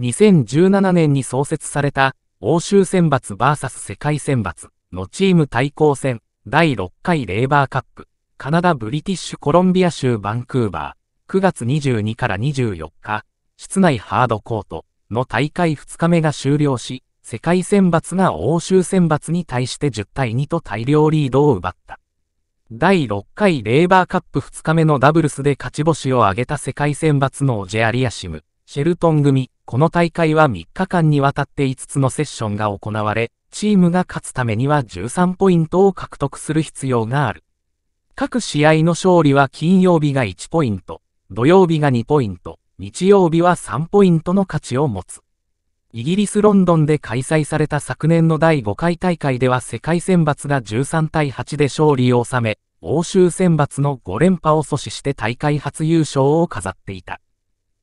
2017年に創設された欧州選抜 VS 世界選抜のチーム対抗戦第6回レーバーカップカナダブリティッシュコロンビア州バンクーバー9月22から24日室内ハードコートの大会2日目が終了し世界選抜が欧州選抜に対して10対2と大量リードを奪った。第6回レーバーカップ2日目のダブルスで勝ち星を挙げた世界選抜のオジェアリアシム、シェルトン組、この大会は3日間にわたって5つのセッションが行われ、チームが勝つためには13ポイントを獲得する必要がある。各試合の勝利は金曜日が1ポイント、土曜日が2ポイント、日曜日は3ポイントの価値を持つ。イギリス・ロンドンで開催された昨年の第5回大会では世界選抜が13対8で勝利を収め、欧州選抜の5連覇を阻止して大会初優勝を飾っていた。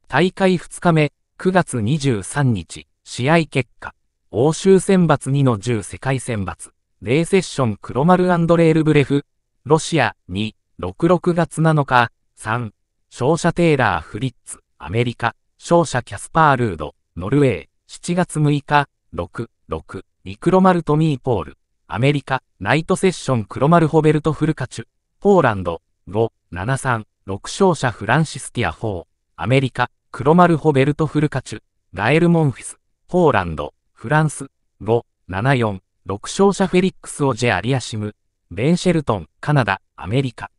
大会2日目、9月23日、試合結果、欧州選抜2の10世界選抜、レイセッション黒丸レールブレフ、ロシア2、66月7日、3、勝者テイラー・フリッツ、アメリカ、勝者キャスパー・ルード、ノルウェー、7月6日、6、6、ニクロマルト・ミー・ポール、アメリカ、ナイトセッション黒丸ホベルト・フルカチュ、ポーランド、5、7、3、6勝者フランシス・ティア4、アメリカ、クロマルホ・ベルト・フルカチュ、ガエル・モンフィス、ポーランド、フランス、5、74、6勝者フェリックス・オジェ・アリアシム、ベンシェルトン、カナダ、アメリカ。